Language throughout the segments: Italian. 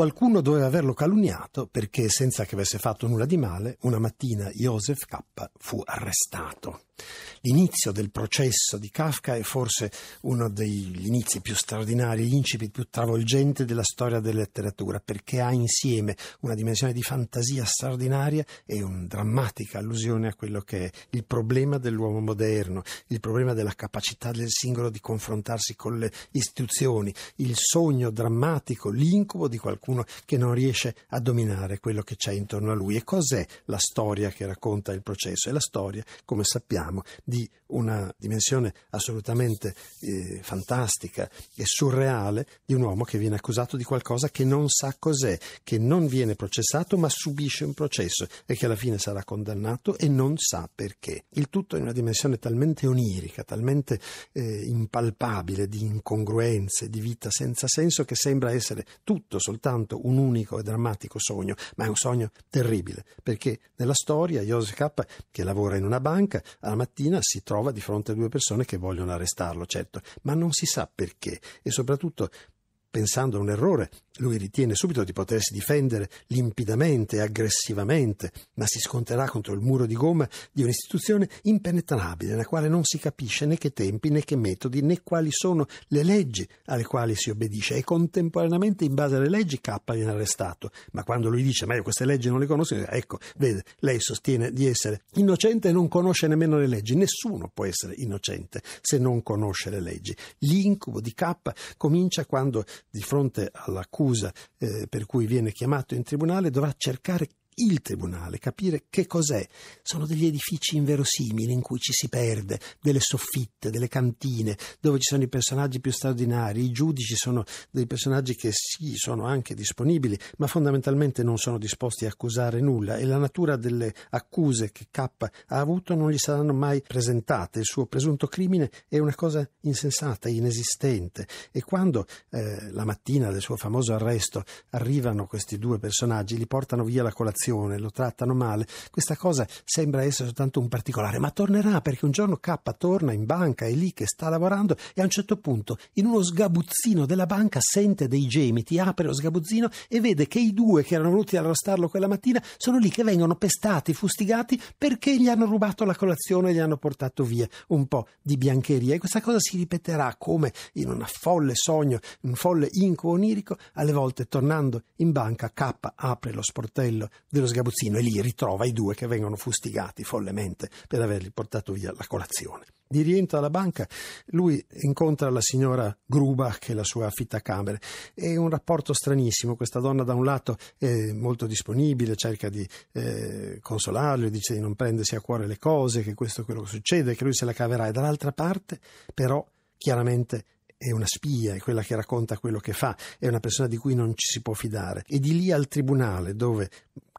Qualcuno doveva averlo calunniato perché, senza che avesse fatto nulla di male, una mattina Joseph K. fu arrestato. L'inizio del processo di Kafka è forse uno degli inizi più straordinari, gli incipi più travolgenti della storia della letteratura, perché ha insieme una dimensione di fantasia straordinaria e una drammatica allusione a quello che è il problema dell'uomo moderno, il problema della capacità del singolo di confrontarsi con le istituzioni, il sogno drammatico, l'incubo di qualcuno che non riesce a dominare quello che c'è intorno a lui. E cos'è la storia che racconta il processo? È la storia, come sappiamo, parliamo di una dimensione assolutamente eh, fantastica e surreale di un uomo che viene accusato di qualcosa che non sa cos'è, che non viene processato ma subisce un processo e che alla fine sarà condannato e non sa perché. Il tutto in una dimensione talmente onirica, talmente eh, impalpabile di incongruenze, di vita senza senso che sembra essere tutto soltanto un unico e drammatico sogno, ma è un sogno terribile perché nella storia Joseph K, che lavora in una banca, alla mattina si trova di fronte a due persone che vogliono arrestarlo, certo, ma non si sa perché e soprattutto pensando a un errore lui ritiene subito di potersi difendere limpidamente e aggressivamente, ma si sconterà contro il muro di gomma di un'istituzione impenetrabile, nella quale non si capisce né che tempi né che metodi né quali sono le leggi alle quali si obbedisce e contemporaneamente in base alle leggi K viene arrestato. Ma quando lui dice ma io queste leggi non le conosco, ecco, vede, lei sostiene di essere innocente e non conosce nemmeno le leggi. Nessuno può essere innocente se non conosce le leggi. L'incubo di K comincia quando di fronte all'accusa l'accusa eh, per cui viene chiamato in tribunale dovrà cercare il tribunale, capire che cos'è. Sono degli edifici inverosimili in cui ci si perde, delle soffitte, delle cantine, dove ci sono i personaggi più straordinari, i giudici sono dei personaggi che sì, sono anche disponibili, ma fondamentalmente non sono disposti a accusare nulla e la natura delle accuse che K ha avuto non gli saranno mai presentate. Il suo presunto crimine è una cosa insensata, inesistente e quando eh, la mattina del suo famoso arresto arrivano questi due personaggi, li portano via la colazione direzione, lo trattano male. Questa cosa sembra essere soltanto un particolare, ma tornerà perché un giorno K torna in banca, è lì che sta lavorando e a un certo punto in uno sgabuzzino della banca sente dei gemiti, apre lo sgabuzzino e vede che i due che erano venuti a arrestarlo quella mattina sono lì che vengono pestati, fustigati perché gli hanno rubato la colazione e gli hanno portato via un po' di biancheria e questa cosa si ripeterà come in un folle sogno, un folle inco onirico, alle volte tornando in banca K apre lo sportello del dello sgabuzzino e lì ritrova i due che vengono fustigati follemente per averli portato via la colazione. Di rientro alla banca lui incontra la signora Gruba, che è la sua affittacamere. È un rapporto stranissimo. Questa donna, da un lato, è molto disponibile, cerca di eh, consolarlo, dice di non prendersi a cuore le cose, che questo è quello che succede, che lui se la caverà, e dall'altra parte, però, chiaramente è una spia, è quella che racconta quello che fa, è una persona di cui non ci si può fidare. E di lì al tribunale, dove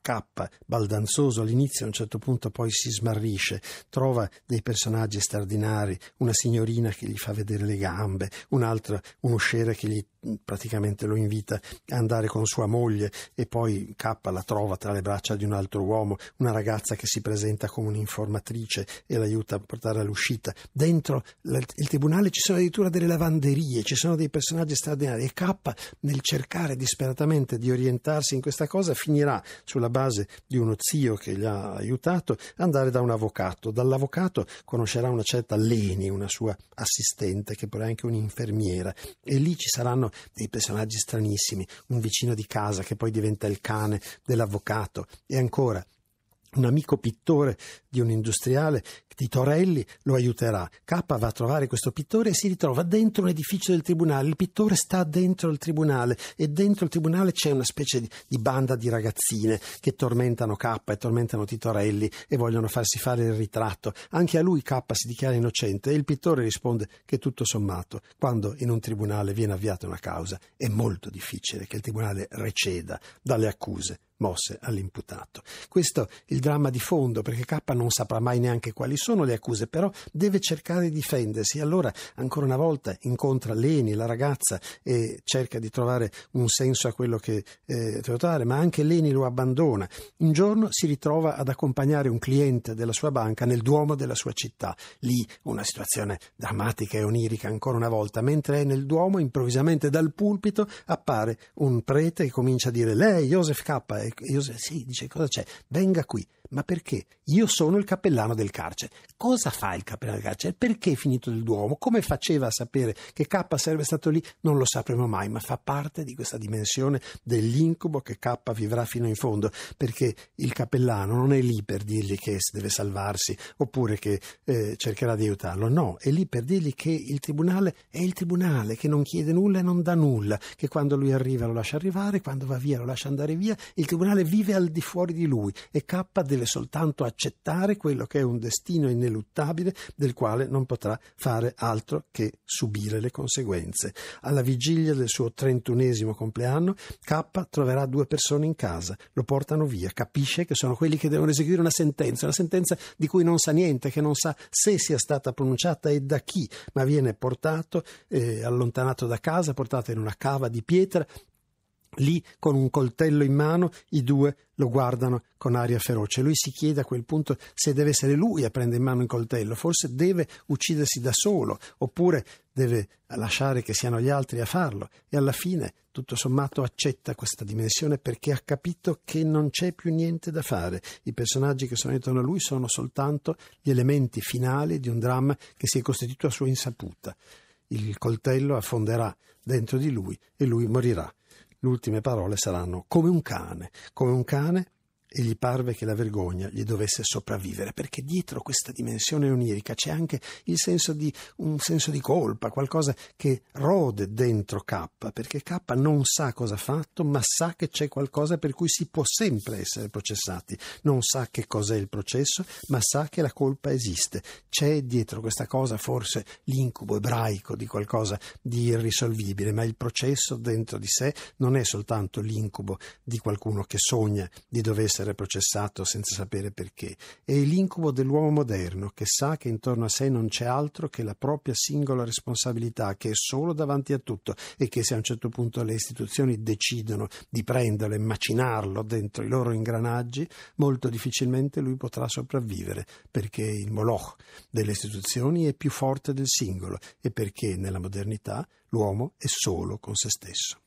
K, baldanzoso all'inizio, a un certo punto poi si smarrisce, trova dei personaggi straordinari, una signorina che gli fa vedere le gambe, un altro, un usciere che gli Mm, praticamente lo invita a andare con sua moglie e poi K la trova tra le braccia di un altro uomo, una ragazza che si presenta come un'informatrice e l'aiuta a portare all'uscita. Dentro il tribunale ci sono addirittura delle lavanderie, ci sono dei personaggi straordinari e K nel cercare disperatamente di orientarsi in questa cosa finirà sulla base di uno zio che gli ha aiutato andare da un avvocato. Dall'avvocato conoscerà una certa Leni, una sua assistente che però è anche un'infermiera e lì ci saranno dei personaggi stranissimi, un vicino di casa che poi diventa il cane dell'avvocato e ancora un amico pittore di un industriale, Tito Relli, lo aiuterà. K va a trovare questo pittore e si ritrova dentro un edificio del tribunale. Il pittore sta dentro il tribunale e dentro il tribunale c'è una specie di, di banda di ragazzine che tormentano K e tormentano Titorelli e vogliono farsi fare il ritratto. Anche a lui K si dichiara innocente e il pittore risponde che tutto sommato, quando in un tribunale viene avviata una causa, è molto difficile che il tribunale receda dalle accuse mosse all'imputato. Questo è il dramma di fondo, perché K non saprà mai neanche quali sono le accuse, però deve cercare di difendersi. Allora, ancora una volta, incontra Leni, la ragazza, e cerca di trovare un senso a quello che eh, trovare, ma anche Leni lo abbandona. Un giorno si ritrova ad accompagnare un cliente della sua banca nel duomo della sua città. Lì una situazione drammatica e onirica ancora una volta. Mentre è nel duomo, improvvisamente dal pulpito appare un prete che comincia a dire lei, Joseph K. è Ecco, io, sì, dice cosa c'è? Venga qui ma perché? Io sono il cappellano del carcere. Cosa fa il cappellano del carcere? Perché è finito il Duomo? Come faceva a sapere che K sarebbe stato lì? Non lo sapremo mai, ma fa parte di questa dimensione dell'incubo che K vivrà fino in fondo, perché il cappellano non è lì per dirgli che deve salvarsi oppure che eh, cercherà di aiutarlo, no, è lì per dirgli che il tribunale è il tribunale, che non chiede nulla e non dà nulla, che quando lui arriva lo lascia arrivare, quando va via lo lascia andare via, il tribunale vive al di fuori di lui e K deve deve soltanto accettare quello che è un destino ineluttabile del quale non potrà fare altro che subire le conseguenze. Alla vigilia del suo trentunesimo compleanno, K troverà due persone in casa, lo portano via, capisce che sono quelli che devono eseguire una sentenza, una sentenza di cui non sa niente, che non sa se sia stata pronunciata e da chi, ma viene portato, eh, allontanato da casa, portato in una cava di pietra, Lì, con un coltello in mano, i due lo guardano con aria feroce. Lui si chiede a quel punto se deve essere lui a prendere in mano il coltello, forse deve uccidersi da solo, oppure deve lasciare che siano gli altri a farlo. E alla fine, tutto sommato, accetta questa dimensione perché ha capito che non c'è più niente da fare. I personaggi che sono intorno a lui sono soltanto gli elementi finali di un dramma che si è costituito a sua insaputa. Il coltello affonderà dentro di lui e lui morirà le ultime parole saranno come un cane, come un cane e gli parve che la vergogna gli dovesse sopravvivere, perché dietro questa dimensione onirica c'è anche il senso di, un senso di colpa, qualcosa che rode dentro K, perché K non sa cosa ha fatto, ma sa che c'è qualcosa per cui si può sempre essere processati, non sa che cos'è il processo, ma sa che la colpa esiste. C'è dietro questa cosa forse l'incubo ebraico di qualcosa di irrisolvibile, ma il processo dentro di sé non è soltanto l'incubo di qualcuno che sogna di dover essere processato senza sapere perché, è l'incubo dell'uomo moderno che sa che intorno a sé non c'è altro che la propria singola responsabilità, che è solo davanti a tutto e che se a un certo punto le istituzioni decidono di prenderlo e macinarlo dentro i loro ingranaggi, molto difficilmente lui potrà sopravvivere, perché il moloch delle istituzioni è più forte del singolo e perché nella modernità l'uomo è solo con se stesso.